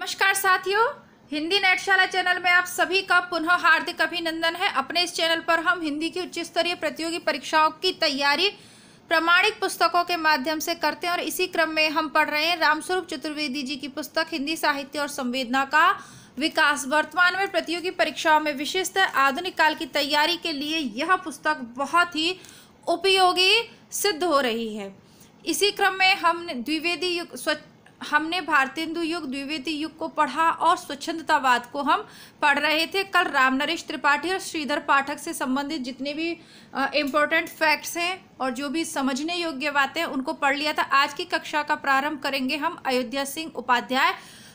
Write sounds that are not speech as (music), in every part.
नमस्कार साथियों हिंदी नेटशाला चैनल में आप सभी का पुनः हार्दिक अभिनंदन है अपने इस चैनल पर हम हिंदी की उच्च स्तरीय प्रतियोगी परीक्षाओं की तैयारी प्रमाणिक पुस्तकों के माध्यम से करते हैं और इसी क्रम में हम पढ़ रहे हैं रामस्वरूप चतुर्वेदी जी की पुस्तक हिंदी साहित्य और संवेदना का विकास वर्तमान में प्रतियोगी परीक्षाओं में विशेषतः आधुनिक काल की तैयारी के लिए यह पुस्तक बहुत ही उपयोगी सिद्ध हो रही है इसी क्रम में हम द्विवेदी स्वच्छ हमने भारतेंदु युग द्विवेदी युग को पढ़ा और स्वच्छंदतावाद को हम पढ़ रहे थे कल राम नरेश त्रिपाठी और श्रीधर पाठक से संबंधित जितने भी इम्पोर्टेंट फैक्ट्स हैं और जो भी समझने योग्य बातें उनको पढ़ लिया था आज की कक्षा का प्रारंभ करेंगे हम अयोध्या सिंह उपाध्याय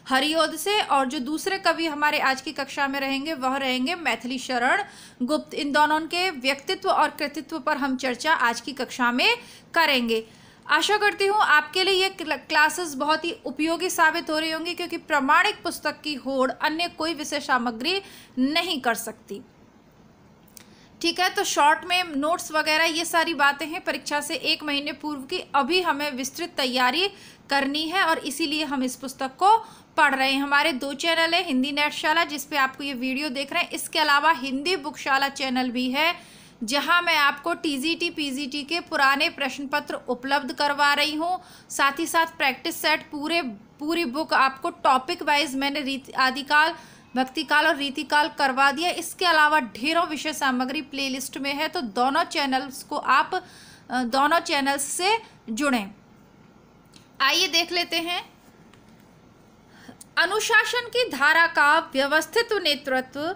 हरिओद से और जो दूसरे कवि हमारे आज की कक्षा में रहेंगे वह रहेंगे मैथिली शरण गुप्त इन दोनों के व्यक्तित्व और कृतित्व पर हम चर्चा आज की कक्षा में करेंगे आशा करती हूँ आपके लिए ये क्लासेस बहुत ही उपयोगी साबित हो रही होंगी क्योंकि प्रमाणिक पुस्तक की होड़ अन्य कोई विषय सामग्री नहीं कर सकती ठीक है तो शॉर्ट में नोट्स वगैरह ये सारी बातें हैं परीक्षा से एक महीने पूर्व की अभी हमें विस्तृत तैयारी करनी है और इसीलिए हम इस पुस्तक को पढ़ रहे हैं हमारे दो चैनल है हिंदी नेटशाला जिसपे आपको ये वीडियो देख रहे हैं इसके अलावा हिंदी बुकशाला चैनल भी है जहां मैं आपको टीजीटी पीजीटी के पुराने प्रश्न पत्र उपलब्ध करवा रही हूं साथ ही साथ प्रैक्टिस सेट पूरे पूरी बुक आपको टॉपिक वाइज मैंने रीति आदिकाल भक्तिकाल और रीतिकाल करवा दिया इसके अलावा ढेरों विषय सामग्री प्लेलिस्ट में है तो दोनों चैनल्स को आप दोनों चैनल्स से जुड़ें आइए देख लेते हैं अनुशासन की धारा का व्यवस्थित नेतृत्व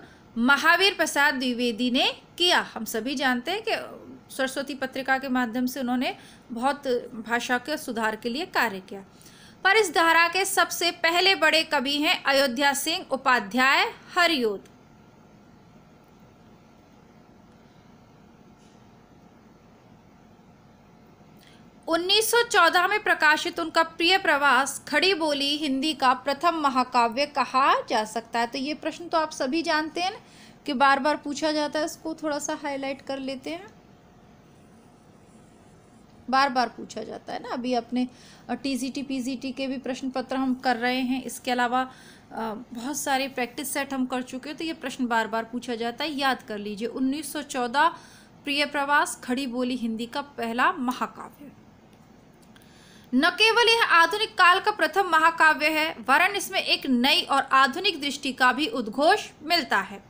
महावीर प्रसाद द्विवेदी ने किया हम सभी जानते हैं कि सरस्वती पत्रिका के माध्यम से उन्होंने बहुत भाषा के सुधार के लिए कार्य किया पर इस धारा के सबसे पहले बड़े कवि हैं अयोध्या सिंह उपाध्याय हरिओद 1914 में प्रकाशित उनका प्रिय प्रवास खड़ी बोली हिंदी का प्रथम महाकाव्य कहा जा सकता है तो ये प्रश्न तो आप सभी जानते हैं कि बार बार पूछा जाता है इसको थोड़ा सा हाईलाइट कर लेते हैं बार बार पूछा जाता है ना अभी अपने टीजीटी पीजीटी के भी प्रश्न पत्र हम कर रहे हैं इसके अलावा बहुत सारे प्रैक्टिस सेट हम कर चुके हैं तो ये प्रश्न बार बार पूछा जाता है याद कर लीजिए 1914 प्रिय प्रवास खड़ी बोली हिंदी का पहला महाकाव्य न केवल यह आधुनिक काल का प्रथम महाकाव्य है वरन इसमें एक नई और आधुनिक दृष्टि का भी उद्घोष मिलता है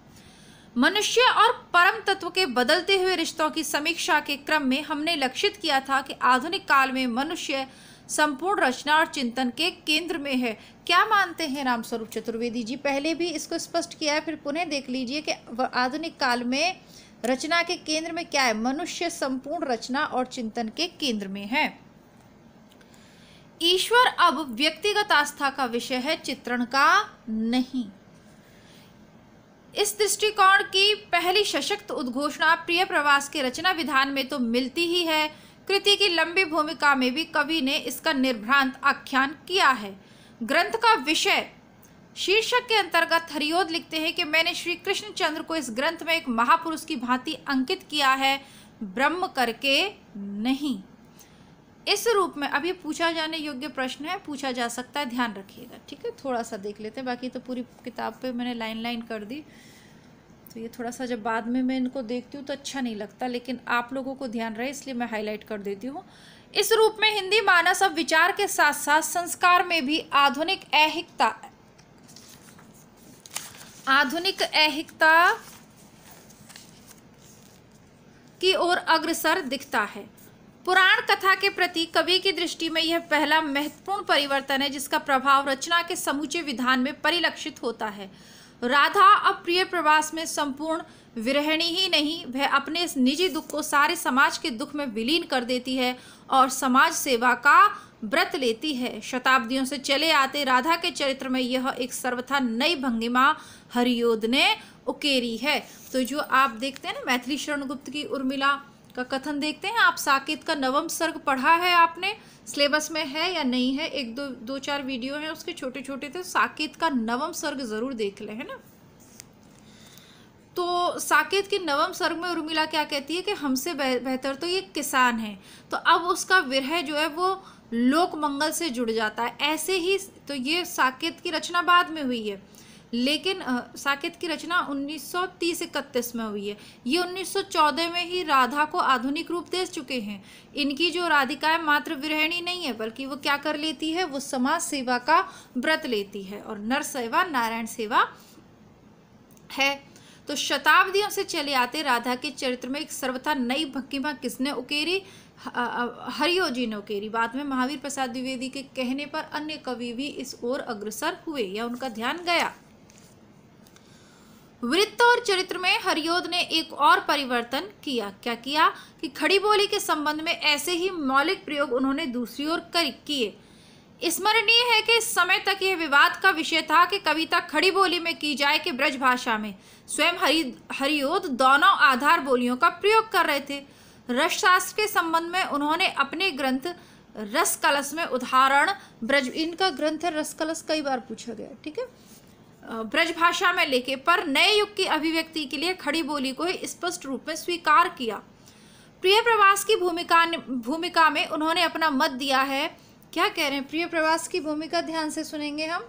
मनुष्य और परम तत्व के बदलते हुए रिश्तों की समीक्षा के क्रम में हमने लक्षित किया था कि आधुनिक काल में मनुष्य संपूर्ण रचना और चिंतन के केंद्र में है क्या मानते हैं रामस्वरूप चतुर्वेदी जी पहले भी इसको स्पष्ट किया है फिर पुनः देख लीजिए कि आधुनिक काल में रचना के केंद्र में क्या है मनुष्य संपूर्ण रचना और चिंतन के केंद्र में है ईश्वर अब व्यक्तिगत आस्था का विषय है चित्रण का नहीं इस दृष्टिकोण की पहली सशक्त उद्घोषणा प्रिय प्रवास के रचना विधान में तो मिलती ही है कृति की लंबी भूमिका में भी कवि ने इसका निर्भ्रांत आख्यान किया है ग्रंथ का विषय शीर्षक के अंतर्गत हरिओद लिखते हैं कि मैंने श्री कृष्ण चंद्र को इस ग्रंथ में एक महापुरुष की भांति अंकित किया है ब्रह्म करके नहीं इस रूप में अब ये पूछा जाने योग्य प्रश्न है पूछा जा सकता है ध्यान रखिएगा ठीक है थोड़ा सा देख लेते हैं बाकी तो पूरी किताब पे मैंने लाइन लाइन कर दी तो ये थोड़ा सा जब बाद में मैं इनको देखती हूँ तो अच्छा नहीं लगता लेकिन आप लोगों को ध्यान रहे इसलिए मैं हाईलाइट कर देती हूँ इस रूप में हिंदी मानस अब विचार के साथ साथ संस्कार में भी आधुनिक ऐहिकता आधुनिक ऐहिकता की ओर अग्रसर दिखता है पुराण कथा के प्रति कवि की दृष्टि में यह पहला महत्वपूर्ण परिवर्तन है जिसका प्रभाव रचना के समूचे विधान में परिलक्षित होता है राधा अब प्रिय प्रवास में संपूर्ण विरहणी ही नहीं वह अपने निजी दुख को सारे समाज के दुख में विलीन कर देती है और समाज सेवा का व्रत लेती है शताब्दियों से चले आते राधा के चरित्र में यह एक सर्वथा नई भंगिमा हरियोद ने उकेरी है तो जो आप देखते हैं ना मैथिली शरण गुप्त की उर्मिला का कथन देखते हैं आप साकेत का नवम सर्ग पढ़ा है आपने सिलेबस में है या नहीं है एक दो दो चार वीडियो हैं उसके छोटे छोटे तो थे साकेत का नवम सर्ग ज़रूर देख ले है ना तो साकेत के नवम सर्ग में उर्मिला क्या कहती है कि हमसे बेहतर तो ये किसान है तो अब उसका विरह जो है वो लोक मंगल से जुड़ जाता है ऐसे ही तो ये साकेत की रचना बाद में हुई है लेकिन साकेत की रचना 1930-31 में हुई है ये 1914 में ही राधा को आधुनिक रूप दे चुके हैं इनकी जो राधिकाएं मात्र विरहिणी नहीं है बल्कि वो क्या कर लेती है वो समाज सेवा का व्रत लेती है और नर सेवा नारायण सेवा है तो शताब्दियों से चले आते राधा के चरित्र में एक सर्वथा नई भक्तिमा किसने उकेरी हरिओ जी ने उकेरी बाद में महावीर प्रसाद द्विवेदी के कहने पर अन्य कवि भी इस ओर अग्रसर हुए या उनका ध्यान गया वृत्त और चरित्र में हरिओद ने एक और परिवर्तन किया क्या किया कि खड़ी बोली के संबंध में ऐसे ही मौलिक प्रयोग उन्होंने दूसरी ओर कर किए स्मरणीय है कि इस समय तक यह विवाद का विषय था कि कविता खड़ी बोली में की जाए कि ब्रज भाषा में स्वयं हरि हरिओद दोनों आधार बोलियों का प्रयोग कर रहे थे रसशास्त्र के संबंध में उन्होंने अपने ग्रंथ रस कलश में उदाहरण ब्रज इनका ग्रंथ है रस कलश कई बार पूछा गया ठीक है ब्रज भाषा में लिखे पर नए युग की अभिव्यक्ति के लिए खड़ी बोली को ही स्पष्ट रूप में स्वीकार किया प्रिय प्रवास की भूमिका भूमिका में उन्होंने अपना मत दिया है क्या कह रहे हैं प्रिय प्रवास की भूमिका ध्यान से सुनेंगे हम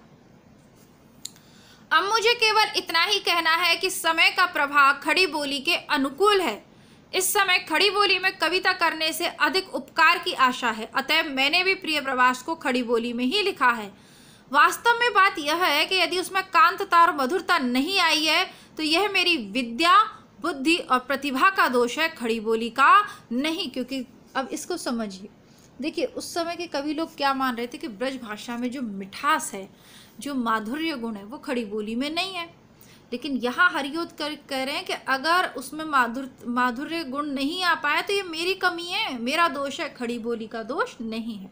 अब मुझे केवल इतना ही कहना है कि समय का प्रभाव खड़ी बोली के अनुकूल है इस समय खड़ी बोली में कविता करने से अधिक उपकार की आशा है अतः मैंने भी प्रिय प्रवास को खड़ी बोली में ही लिखा है वास्तव में बात यह है कि यदि उसमें कांतता और मधुरता नहीं आई है तो यह मेरी विद्या बुद्धि और प्रतिभा का दोष है खड़ी बोली का नहीं क्योंकि अब इसको समझिए देखिए उस समय के कवि लोग क्या मान रहे थे कि ब्रज भाषा में जो मिठास है जो माधुर्य गुण है वो खड़ी बोली में नहीं है लेकिन यहाँ हरियोद कर कह रहे हैं कि अगर उसमें माधुर माधुर्य गुण नहीं आ पाया तो ये मेरी कमी है मेरा दोष है खड़ी बोली का दोष नहीं है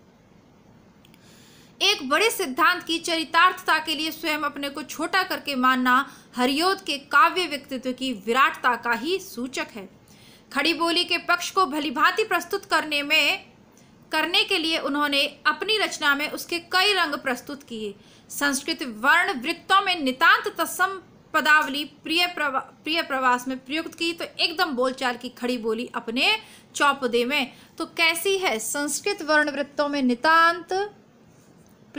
एक बड़े सिद्धांत की चरितार्थता के लिए स्वयं अपने को छोटा करके मानना हरियोध के काव्य व्यक्तित्व की विराटता का ही सूचक है खड़ी बोली के पक्ष को भलीभांति प्रस्तुत करने में करने के लिए उन्होंने अपनी रचना में उसके कई रंग प्रस्तुत किए संस्कृत वर्ण वृत्तों में नितांत तत्सम पदावली प्रिय प्रवा प्रिय प्रवास में प्रयुक्त की तो एकदम बोलचाल की खड़ी बोली अपने चौपदे में तो कैसी है संस्कृत वर्ण वृत्तों में नितांत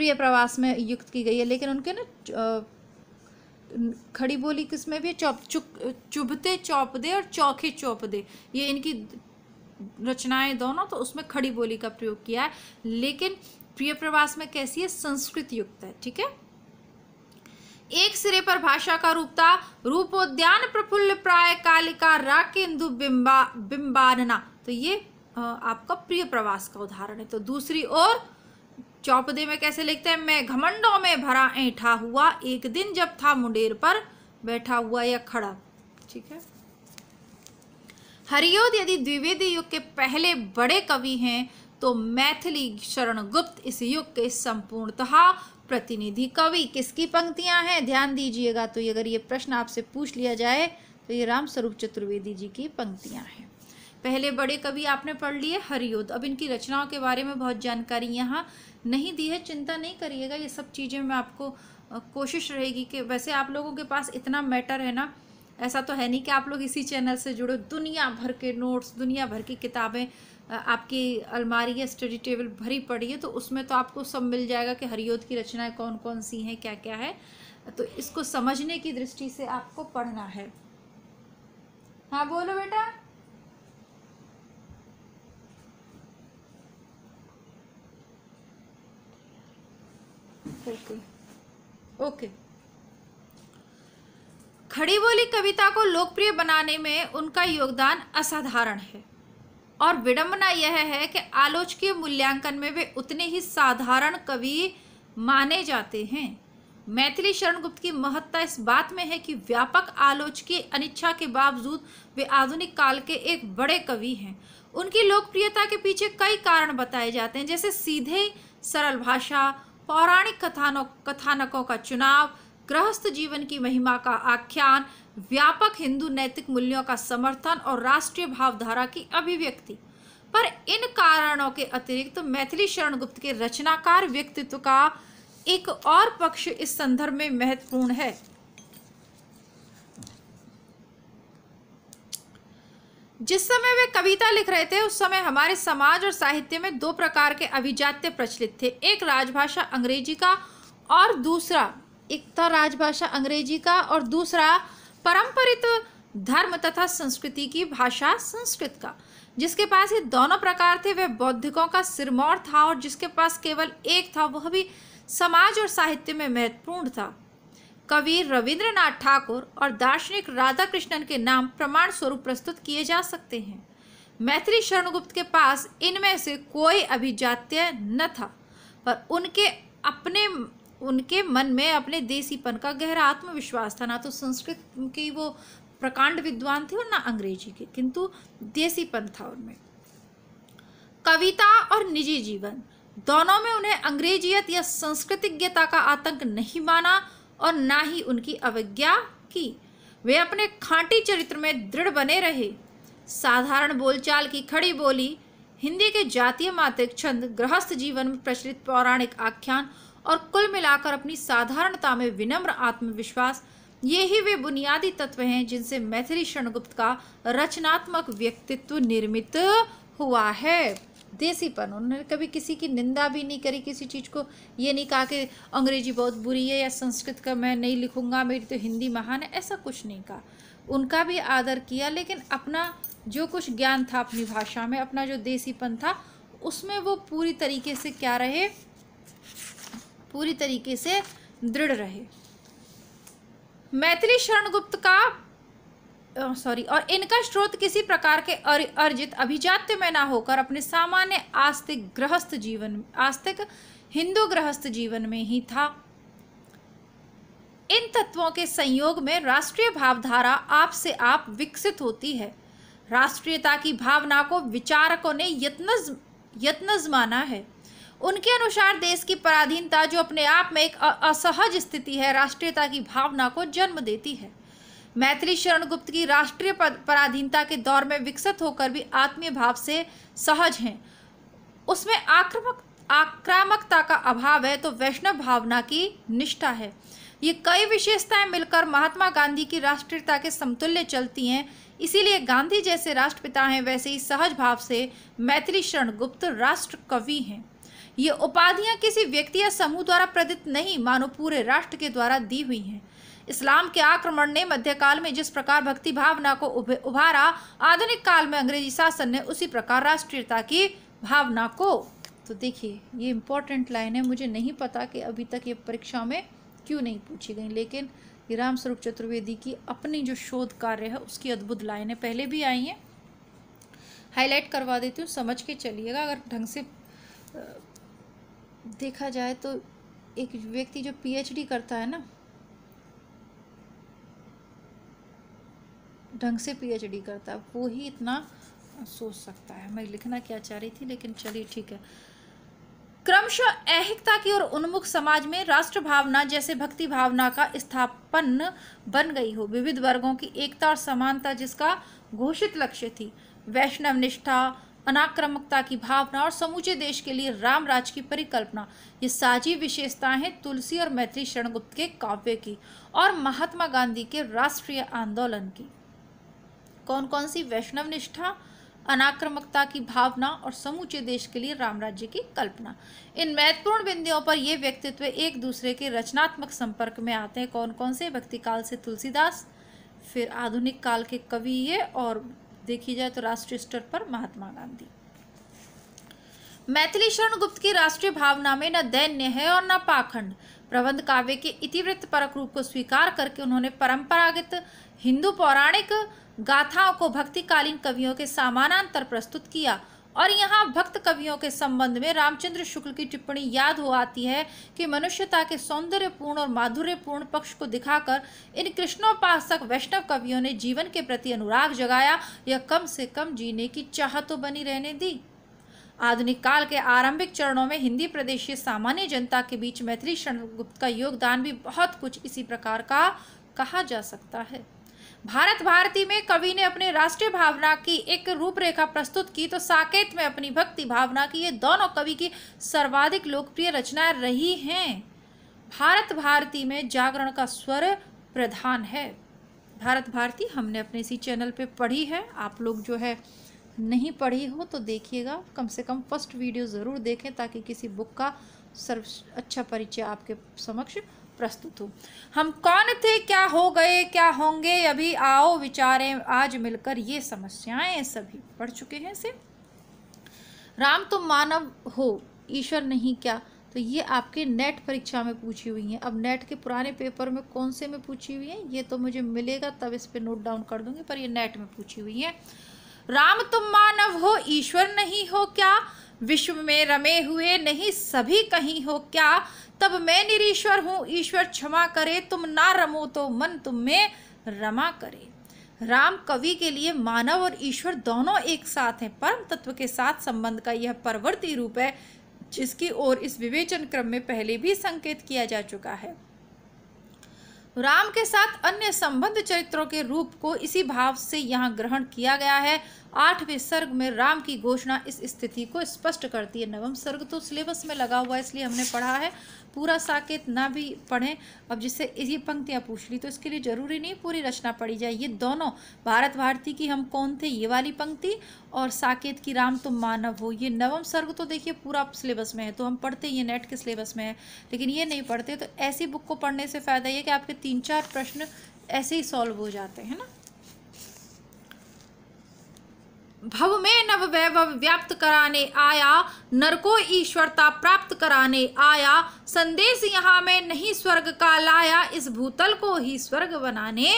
प्रिय प्रवास में युक्त की गई है लेकिन उनके ना खड़ी बोली किसमें भी चौप चुप चुभते चौप दे और चौखे चौप दे ये इनकी रचनाएं दोनों तो उसमें खड़ी बोली का प्रयोग किया है लेकिन प्रिय प्रवास में कैसी है संस्कृत युक्त है ठीक है एक सिरे पर भाषा का रूप था रूपोद्यान प्रफुल्ल प्राय कालिका राकेन्दु बिंबा बिंबानना तो ये आपका प्रिय प्रवास का उदाहरण है तो दूसरी ओर चौपदे में कैसे लिखते हैं मैं घमंडों में भरा ऐठा हुआ एक दिन जब था मुंडेर पर बैठा हुआ या खड़ा ठीक है हरियोद यदि द्विवेदी युग के पहले बड़े कवि हैं तो मैथिली शरण गुप्त इस युग के संपूर्णतः प्रतिनिधि कवि किसकी पंक्तियां हैं ध्यान दीजिएगा तो अगर ये प्रश्न आपसे पूछ लिया जाए तो ये रामस्वरूप चतुर्वेदी जी की पंक्तियां हैं पहले बड़े कवि आपने पढ़ लिए हरियुद्ध अब इनकी रचनाओं के बारे में बहुत जानकारी यहाँ नहीं दी है चिंता नहीं करिएगा ये सब चीज़ें मैं आपको कोशिश रहेगी कि वैसे आप लोगों के पास इतना मैटर है ना ऐसा तो है नहीं कि आप लोग इसी चैनल से जुड़ो दुनिया भर के नोट्स दुनिया भर की किताबें आपकी अलमारी या स्टडी टेबल भरी पड़ी है तो उसमें तो आपको सब मिल जाएगा कि हरियोध की रचनाएं कौन कौन सी हैं क्या क्या है तो इसको समझने की दृष्टि से आपको पढ़ना है हाँ बोलो बेटा ओके ओके खड़ी बोली कविता को लोकप्रिय बनाने में उनका योगदान असाधारण है और विडंबना यह है कि आलोचकीय मूल्यांकन में वे उतने ही साधारण कवि माने जाते हैं मैथिली शरण गुप्त की महत्ता इस बात में है कि व्यापक आलोचकीय अनिच्छा के बावजूद वे आधुनिक काल के एक बड़े कवि हैं उनकी लोकप्रियता के पीछे कई कारण बताए जाते हैं जैसे सीधे सरल भाषा पौराणिक कथानों कथानकों का चुनाव गृहस्थ जीवन की महिमा का आख्यान व्यापक हिंदू नैतिक मूल्यों का समर्थन और राष्ट्रीय भावधारा की अभिव्यक्ति पर इन कारणों के अतिरिक्त तो मैथिली शरणगुप्त के रचनाकार व्यक्तित्व का एक और पक्ष इस संदर्भ में महत्वपूर्ण है जिस समय वे कविता लिख रहे थे उस समय हमारे समाज और साहित्य में दो प्रकार के अभिजात्य प्रचलित थे एक राजभाषा अंग्रेजी का और दूसरा एक तो राजभाषा अंग्रेजी का और दूसरा परंपरित धर्म तथा संस्कृति की भाषा संस्कृत का जिसके पास ये दोनों प्रकार थे वह बौद्धिकों का सिरमौर था और जिसके पास केवल एक था वह भी समाज और साहित्य में महत्वपूर्ण था कवि रविंद्रनाथ ठाकुर और दार्शनिक राधा कृष्णन के नाम प्रमाण स्वरूप प्रस्तुत किए जा सकते हैं मैत्री शरणगुप्त के पास इनमें से कोई अभिजात्य न था पर उनके अपने उनके मन में अपने देसीपन का गहरा आत्मविश्वास था ना तो संस्कृत की वो प्रकांड विद्वान थे और ना अंग्रेजी के किंतु देसीपन था उनमें कविता और निजी जीवन दोनों में उन्हें अंग्रेजियत या संस्कृतिज्ञता का आतंक नहीं माना और ना ही उनकी अवज्ञा की वे अपने खांटी चरित्र में दृढ़ बने रहे साधारण बोलचाल की खड़ी बोली हिंदी के जातीय मात्रिक छंद गृहस्थ जीवन में प्रचलित पौराणिक आख्यान और कुल मिलाकर अपनी साधारणता में विनम्र आत्मविश्वास ये ही वे बुनियादी तत्व हैं जिनसे मैथिली क्षणगुप्त का रचनात्मक व्यक्तित्व निर्मित हुआ है देसीपन उन्होंने कभी किसी की निंदा भी नहीं करी किसी चीज़ को ये नहीं कहा कि अंग्रेजी बहुत बुरी है या संस्कृत का मैं नहीं लिखूंगा मेरी तो हिंदी महान है ऐसा कुछ नहीं कहा उनका भी आदर किया लेकिन अपना जो कुछ ज्ञान था अपनी भाषा में अपना जो देसीपन था उसमें वो पूरी तरीके से क्या रहे पूरी तरीके से दृढ़ रहे मैथिली शरण गुप्त का सॉरी और इनका स्रोत किसी प्रकार के अर, अर्जित अभिजात्य में ना होकर अपने सामान्य आस्तिक गृहस्थ जीवन आस्तिक हिंदू गृहस्थ जीवन में ही था इन तत्वों के संयोग में राष्ट्रीय भावधारा आपसे आप विकसित होती है राष्ट्रीयता की भावना को विचारकों ने यत्नज यत्नज माना है उनके अनुसार देश की पराधीनता जो अपने आप में एक असहज स्थिति है राष्ट्रीयता की भावना को जन्म देती है मैत्री शरण गुप्त की राष्ट्रीय पराधीनता के दौर में विकसित होकर भी आत्मीय भाव से सहज हैं उसमें आक्रमक आक्रामकता का अभाव है तो वैष्णव भावना की निष्ठा है ये कई विशेषताएं मिलकर महात्मा गांधी की राष्ट्रीयता के समतुल्य चलती हैं इसीलिए गांधी जैसे राष्ट्रपिता हैं वैसे ही सहज भाव से मैत्री शरण गुप्त राष्ट्र कवि हैं ये उपाधियां किसी व्यक्ति या समूह द्वारा प्रदत्त नहीं मानो पूरे राष्ट्र के द्वारा दी हुई हैं इस्लाम के आक्रमण ने मध्यकाल में जिस प्रकार भक्ति भावना को उभारा आधुनिक काल में अंग्रेजी शासन ने उसी प्रकार राष्ट्रीयता की भावना को तो देखिए ये इम्पोर्टेंट लाइन है मुझे नहीं पता कि अभी तक ये परीक्षा में क्यों नहीं पूछी गई लेकिन ये राम स्वरूप चतुर्वेदी की अपनी जो शोध कार्य है उसकी अद्भुत लाइनें पहले भी आई हैं हाईलाइट करवा देती हूँ समझ के चलिएगा अगर ढंग से देखा जाए तो एक व्यक्ति जो पीएचडी करता है ना ढंग से पीएचडी करता है वो ही इतना सोच सकता है मैं लिखना क्या चाह रही थी लेकिन चलिए ठीक है क्रमशः ऐहिकता की ओर उन्मुख समाज में राष्ट्र भावना जैसे भक्ति भावना का स्थापन बन गई हो विविध वर्गों की एकता और समानता जिसका घोषित लक्ष्य थी वैष्णव निष्ठा अनाक्रमकता की भावना और समूचे देश के लिए राम राज की परिकल्पना ये साझी विशेषताएं हैं तुलसी और मैत्री शरणगुप्त के काव्य की और महात्मा गांधी के राष्ट्रीय आंदोलन की कौन कौन सी वैष्णव निष्ठा अनाक्रमकता की भावना और समूचे देश के लिए राम राज्य की कल्पना इन महत्वपूर्ण बिंदुओं पर ये व्यक्तित्व एक दूसरे के रचनात्मक संपर्क में आते हैं कौन कौन से भक्ति काल से तुलसीदास फिर आधुनिक काल के कवि ये और देखी जाए तो राष्ट्रीय स्तर पर महात्मा गांधी मैथिली शरण गुप्त की राष्ट्रीय भावना में न दैन्य है और न पाखंड प्रबंध काव्य के इतिवृत्त परक रूप को स्वीकार करके उन्होंने परंपरागत हिंदू पौराणिक गाथाओं को भक्तिकालीन कवियों के समानांतर प्रस्तुत किया और यहाँ भक्त कवियों के संबंध में रामचंद्र शुक्ल की टिप्पणी याद हो आती है कि मनुष्यता के सौंदर्यपूर्ण और माधुर्यपूर्ण पक्ष को दिखाकर इन कृष्णोपासक वैष्णव कवियों ने जीवन के प्रति अनुराग जगाया या कम से कम जीने की चाह तो बनी रहने दी आधुनिक काल के आरंभिक चरणों में हिंदी प्रदेशीय सामान्य जनता के बीच मैथिली शरण गुप्त का योगदान भी बहुत कुछ इसी प्रकार का कहा जा सकता है भारत भारती में कवि ने अपने राष्ट्रीय भावना की एक रूपरेखा प्रस्तुत की तो साकेत में अपनी भक्ति भावना की ये दोनों कवि की सर्वाधिक लोकप्रिय रचनाएं रही हैं भारत भारती में जागरण का स्वर प्रधान है भारत भारती हमने अपने इसी चैनल पे पढ़ी है आप लोग जो है नहीं पढ़ी हो तो देखिएगा कम से कम फर्स्ट वीडियो ज़रूर देखें ताकि किसी बुक का सर्व अच्छा परिचय आपके समक्ष प्रस्तुत हूँ हम कौन थे क्या हो गए क्या होंगे अभी आओ विचारें आज मिलकर ये समस्याएं सभी पढ़ चुके हैं से राम तुम मानव हो ईश्वर नहीं क्या तो ये आपके नेट परीक्षा में पूछी हुई है अब नेट के पुराने पेपर में कौन से में पूछी हुई है ये तो मुझे मिलेगा तब इस पर नोट डाउन कर दूंगी पर ये नेट में पूछी हुई है राम तुम मानव हो ईश्वर नहीं हो क्या विश्व में रमे हुए नहीं सभी कहीं हो क्या तब मैं निरीश्वर हूँ ईश्वर क्षमा करे तुम ना रमो तो मन तुम में रमा करे राम कवि के लिए मानव और ईश्वर दोनों एक साथ हैं परम तत्व के साथ संबंध का यह परवर्ती रूप है जिसकी ओर इस विवेचन क्रम में पहले भी संकेत किया जा चुका है राम के साथ अन्य संबंध चरित्रों के रूप को इसी भाव से यहाँ ग्रहण किया गया है आठवें सर्ग में राम की घोषणा इस स्थिति को स्पष्ट करती है नवम सर्ग तो सिलेबस में लगा हुआ है इसलिए हमने पढ़ा है पूरा साकेत ना भी पढ़ें अब जिससे ये पंक्तियाँ पूछ ली तो इसके लिए ज़रूरी नहीं पूरी रचना पढ़ी जाए ये दोनों भारत भारती की हम कौन थे ये वाली पंक्ति और साकेत की राम तुम मानव हो ये नवम सर्ग तो देखिए पूरा सिलेबस में है तो हम पढ़ते ये नेट के सिलेबस में है लेकिन ये नहीं पढ़ते तो ऐसी बुक को पढ़ने से फ़ायदा ये कि आपके तीन चार प्रश्न ऐसे ही सॉल्व हो जाते हैं ना भव में नव वैभव व्याप्त कराने आया नर को ईश्वरता प्राप्त कराने आया संदेश यहाँ में नहीं स्वर्ग का लाया इस भूतल को ही स्वर्ग बनाने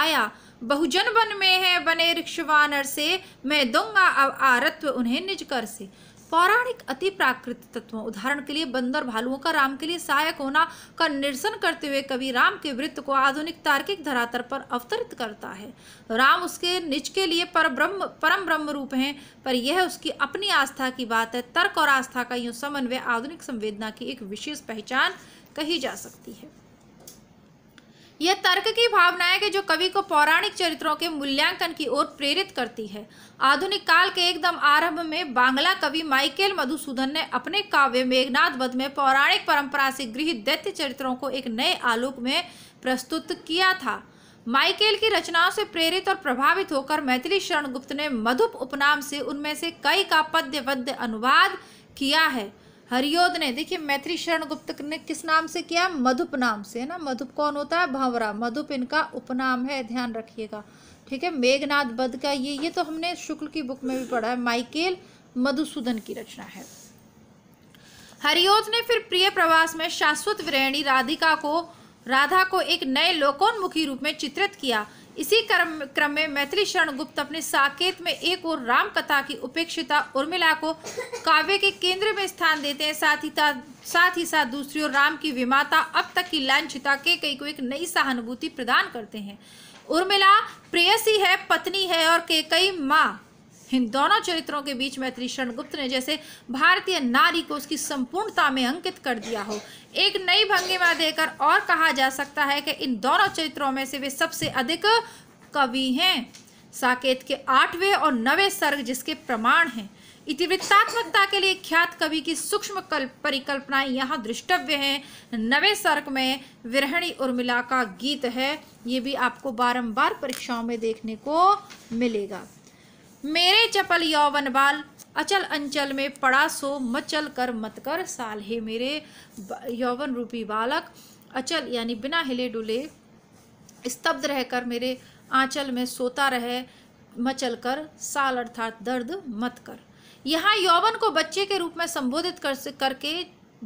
आया बहुजन वन में है बने ऋक्षवानर से मैं दूंगा अब आरत्व उन्हें निज कर से पौराणिक अति प्राकृतिक तत्व उदाहरण के लिए बंदर भालुओं का राम के लिए सहायक होना का निरसन करते हुए कवि राम के वृत्त को आधुनिक तार्किक धरातल पर अवतरित करता है राम उसके निज के लिए पर ब्रह्म परम ब्रह्म रूप हैं पर यह उसकी अपनी आस्था की बात है तर्क और आस्था का यूँ समन्वय आधुनिक संवेदना की एक विशेष पहचान कही जा सकती है यह तर्क की भावना है कि जो कवि को पौराणिक चरित्रों के मूल्यांकन की ओर प्रेरित करती है आधुनिक काल के एकदम आरंभ में बांग्ला कवि माइकेल मधुसूदन ने अपने काव्य मेघनाथ वध में पौराणिक परंपरा से गृहित दैत्य चरित्रों को एक नए आलोक में प्रस्तुत किया था माइकेल की रचनाओं से प्रेरित और प्रभावित होकर मैथिली शरण गुप्त ने मधुप उपनाम से उनमें से कई का पद्य पद्य अनुवाद किया है हरियोध ने देखिए मैत्री शरण गुप्त ने किस नाम से किया मधुप नाम से ना मधुप कौन होता है भंवरा मधुप इनका उपनाम है ध्यान रखिएगा ठीक है मेघनाथ बद का ये ये तो हमने शुक्ल की बुक में भी पढ़ा है माइकेल मधुसूदन की रचना है हरिओद ने फिर प्रिय प्रवास में शाश्वत विरणी राधिका को राधा को एक नए लोकोन्मुखी रूप में चित्रित किया इसी क्रम क्रम में मैथिली शरण गुप्त अपने साकेत में एक और राम कथा की उपेक्षिता उर्मिला को काव्य के केंद्र में स्थान देते हैं साथ ही साथ ही साथ दूसरी ओर राम की विमाता अब तक की लांछिता के कई को एक नई सहानुभूति प्रदान करते हैं उर्मिला प्रेयसी है पत्नी है और केकई माँ इन दोनों चरित्रों के बीच मैत्री शरणगुप्त ने जैसे भारतीय नारी को उसकी संपूर्णता में अंकित कर दिया हो एक नई भंगिमा देकर और कहा जा सकता है कि इन दोनों चरित्रों में से वे सबसे अधिक कवि हैं साकेत के आठवें और नवे सर्ग जिसके प्रमाण हैं इतिवृत्तात्मकता के लिए ख्यात कवि की सूक्ष्म परिकल्पनाएं यहाँ दृष्टव्य हैं नवे सर्ग में विरहणी उर्मिला का गीत है ये भी आपको बारंबार परीक्षाओं में देखने को मिलेगा मेरे चपल यौवन बाल अचल अंचल में पड़ा सो मचल कर मत कर साल हे मेरे यौवन रूपी बालक अचल यानी बिना हिले डुले स्तब्ध रहकर मेरे आंचल में सोता रहे मचल कर साल अर्थात दर्द मत कर यहाँ यौवन को बच्चे के रूप में संबोधित कर करके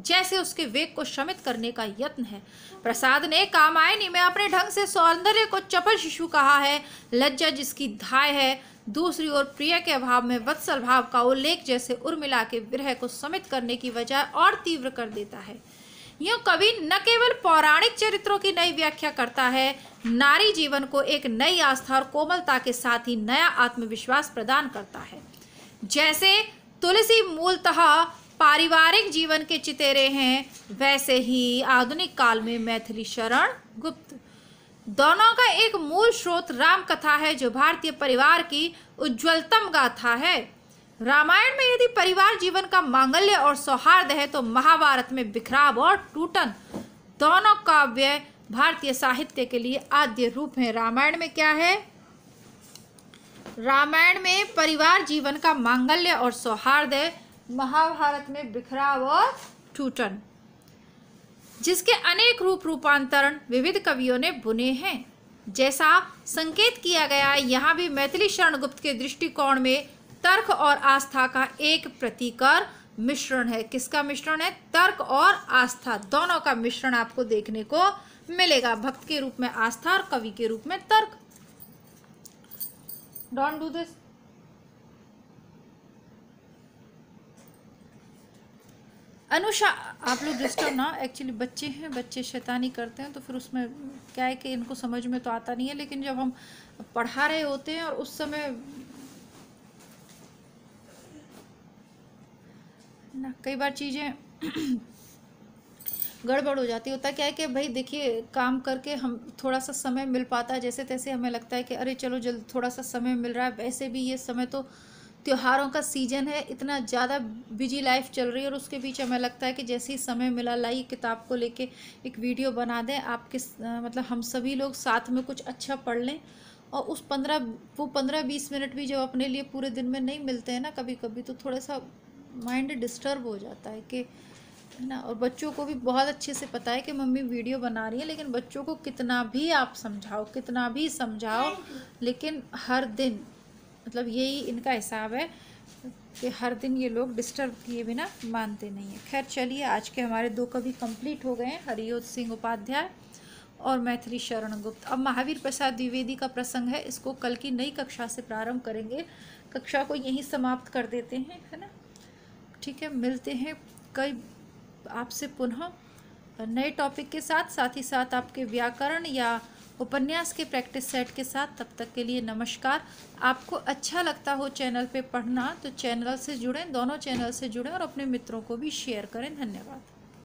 जैसे उसके वेग को शमित करने का यत्न है प्रसाद ने नहीं में अपने ढंग से सौंदर्य को चपल शिशु कहा है लज्जा जिसकी धाय है दूसरी ओर प्रिय के अभाव में वत्सल भाव का उल्लेख जैसे उर्मिला के विरह को समित करने की बजाय और तीव्र कर देता है यूँ कवि न केवल पौराणिक चरित्रों की नई व्याख्या करता है नारी जीवन को एक नई आस्था और कोमलता के साथ ही नया आत्मविश्वास प्रदान करता है जैसे तुलसी मूलतः पारिवारिक जीवन के चितेरे हैं वैसे ही आधुनिक काल में मैथिली शरण गुप्त दोनों का एक मूल स्रोत राम कथा है जो भारतीय परिवार की उज्ज्वलतम गाथा है रामायण में यदि परिवार जीवन का मांगल्य और सौहार्द है तो महाभारत में बिखराव और टूटन दोनों काव्य भारतीय साहित्य के लिए आद्य रूप है रामायण में क्या है रामायण में परिवार जीवन का मांगल्य और सौहार्द है महाभारत में बिखराव और टूटन जिसके अनेक रूप रूपांतरण विविध कवियों ने बुने हैं जैसा संकेत किया गया यहाँ भी मैथिली शरणगुप्त के दृष्टिकोण में तर्क और आस्था का एक प्रतिकर मिश्रण है किसका मिश्रण है तर्क और आस्था दोनों का मिश्रण आपको देखने को मिलेगा भक्त के रूप में आस्था और कवि के रूप में तर्क डोंट डू दिस अनुषा आप लोग डिस्टर्ब ना एक्चुअली बच्चे हैं बच्चे शैतानी करते हैं तो फिर उसमें क्या है कि इनको समझ में तो आता नहीं है लेकिन जब हम पढ़ा रहे होते हैं और उस समय ना कई बार चीज़ें (clears throat) गड़बड़ हो जाती होता क्या है कि भाई देखिए काम करके हम थोड़ा सा समय मिल पाता है जैसे तैसे हमें लगता है कि अरे चलो जल्द थोड़ा सा समय मिल रहा है वैसे भी ये समय तो त्योहारों का सीजन है इतना ज़्यादा बिजी लाइफ चल रही है और उसके बीच हमें लगता है कि जैसे ही समय मिला लाई किताब को लेके एक वीडियो बना दें आपके मतलब हम सभी लोग साथ में कुछ अच्छा पढ़ लें और उस पंद्रह वो पंद्रह बीस मिनट भी जब अपने लिए पूरे दिन में नहीं मिलते हैं ना कभी कभी तो थोड़ा सा माइंड डिस्टर्ब हो जाता है कि है ना और बच्चों को भी बहुत अच्छे से पता है कि मम्मी वीडियो बना रही है लेकिन बच्चों को कितना भी आप समझाओ कितना भी समझाओ लेकिन हर दिन मतलब यही इनका हिसाब है कि हर दिन ये लोग डिस्टर्ब किए बिना मानते नहीं हैं खैर चलिए आज के हमारे दो कवि कंप्लीट हो गए हैं हरिओत सिंह उपाध्याय और मैथिली शरण गुप्त अब महावीर प्रसाद द्विवेदी का प्रसंग है इसको कल की नई कक्षा से प्रारंभ करेंगे कक्षा को यहीं समाप्त कर देते हैं है ना ठीक है मिलते हैं कई आपसे पुनः नए टॉपिक के साथ साथ ही साथ आपके व्याकरण या उपन्यास के प्रैक्टिस सेट के साथ तब तक के लिए नमस्कार आपको अच्छा लगता हो चैनल पे पढ़ना तो चैनल से जुड़ें दोनों चैनल से जुड़ें और अपने मित्रों को भी शेयर करें धन्यवाद